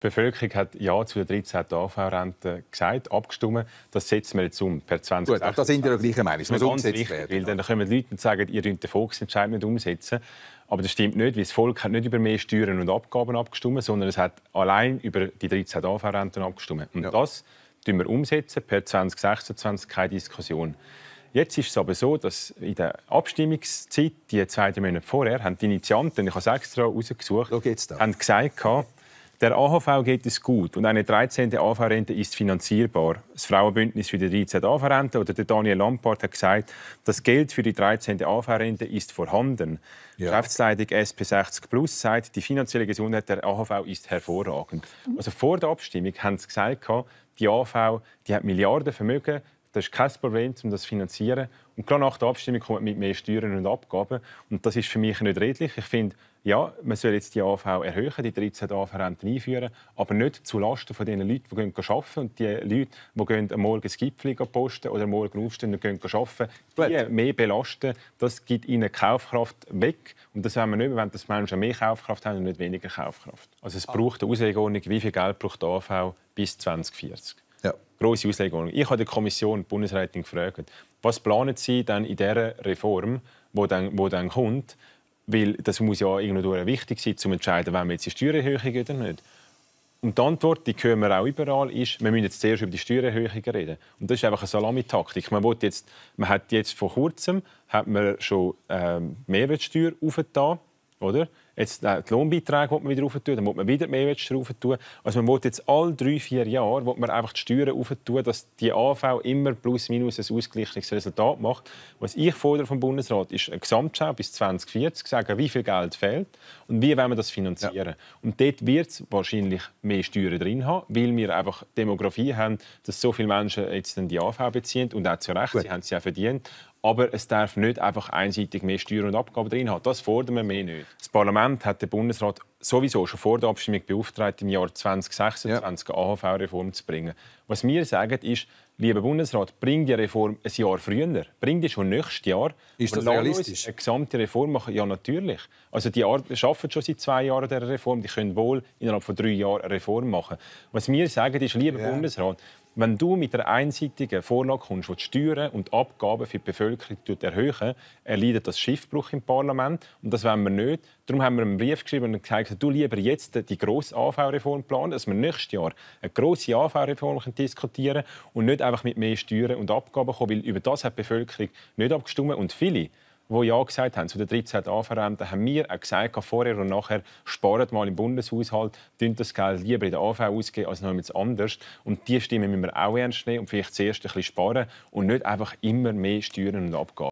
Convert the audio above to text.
Die Bevölkerung hat Ja zu der 13. AV-Rente gesagt, abgestimmt. Das setzen wir jetzt um per 20. Gut, auch das sind ja gleichen Meinung. Es muss umgesetzt werden. Weil dann kommen die Leute und sagen, ihr könnt den Volksentscheid nicht umsetzen. Aber das stimmt nicht, weil das Volk hat nicht über mehr Steuern und Abgaben abgestimmt, sondern es hat allein über die 13 AV-Renten abgestimmt. Und ja. das tun wir umsetzen per 2026, keine Diskussion. Jetzt ist es aber so, dass in der Abstimmungszeit, die zwei drei Monate vorher, haben die Initianten, ich habe es extra rausgesucht, haben gesagt, der AHV geht es gut und eine 13. AHV-Rente ist finanzierbar. Das Frauenbündnis für die 13. AHV-Rente oder der Daniel Lampard hat gesagt, das Geld für die 13. AHV-Rente ist vorhanden. Ja. Geschäftsleitung SP60 Plus sagt, die finanzielle Gesundheit der AHV ist hervorragend. Also vor der Abstimmung haben sie gesagt, die AHV die hat Milliardenvermögen, das ist kein Problem, um das zu finanzieren. Und klar, nach der Abstimmung kommt mit mehr Steuern und Abgaben. Und das ist für mich nicht redlich. Ich finde, ja, man soll jetzt die AV erhöhen, die 13 AV-Renten einführen, aber nicht zulasten von den Leuten, die gehen arbeiten und die Leute, die gehen Morgen das Gipfel posten oder Morgen aufstehen und gehen arbeiten, die mehr belasten. Das gibt ihnen Kaufkraft weg. Und das haben wir nicht, wenn das Menschen mehr Kaufkraft haben und nicht weniger Kaufkraft. Also es ah. braucht eine Auslegung, wie viel Geld braucht die AV bis 2040 grosse Auslegung. Ich habe die Kommission, die Bundesrätin, gefragt, was planen Sie denn in dieser Reform, die dann, die dann kommt? Weil das muss ja irgendwo wichtig sein, um zu entscheiden, wenn wir jetzt die Steuererhöhung oder nicht. Und die Antwort, die hören wir auch überall, ist, wir müssen jetzt zuerst über die Steuererhöhungen reden. Und das ist einfach eine Salamitaktik. Man, jetzt, man hat jetzt vor kurzem hat man schon ähm, Mehrwertsteuer aufgetan oder? Jetzt äh, die Lohnbeiträge die man wieder rauf tun, dann muss man wieder mehr drauf tun. Also man will jetzt alle drei, vier Jahre will man einfach die Steuern rauf tun, dass die AV immer plus minus ein ausgleichendes Resultat macht. Was ich fordere vom Bundesrat ist eine Gesamtschau bis 2040, sagen, wie viel Geld fehlt und wie wollen wir das finanzieren. Ja. Und dort wird es wahrscheinlich mehr Steuern drin haben, weil wir einfach Demografie haben, dass so viele Menschen jetzt dann die AV beziehen und auch zu Recht, Gut. sie haben es ja verdient aber es darf nicht einfach einseitig mehr Steuern und Abgaben drin haben. Das fordern wir mehr nicht. Das Parlament hat den Bundesrat sowieso schon vor der Abstimmung beauftragt, im Jahr 2026 ja. eine AHV-Reform zu bringen. Was wir sagen ist, lieber Bundesrat, bring die Reform ein Jahr früher, bring die schon nächstes Jahr. Ist das realistisch? Eine gesamte Reform machen, ja natürlich. Also die arbeiten schon seit zwei Jahren der Reform, die können wohl innerhalb von drei Jahren eine Reform machen. Was wir sagen ist, lieber ja. Bundesrat, wenn du mit einer einseitigen Vorlage kommst, die die Steuern und die Abgaben für die Bevölkerung erhöhen, erleidet das Schiffbruch im Parlament. Und das wollen wir nicht. Darum haben wir einen Brief geschrieben und gesagt, du lieber jetzt die grosse AV-Reform planen, dass wir nächstes Jahr eine grosse AV-Reform diskutieren können und nicht einfach mit mehr Steuern und Abgaben kommen, weil über das hat die Bevölkerung nicht abgestimmt. Und viele die Ja gesagt haben zu den 13 AV-Ämtern, haben wir auch gesagt, vorher und nachher, spart mal im Bundeshaushalt, tünt das Geld lieber in der AV ausgeben als noch etwas anderes. Und diese Stimme müssen wir auch ernst nehmen und vielleicht zuerst ein bisschen sparen und nicht einfach immer mehr Steuern und abgeben.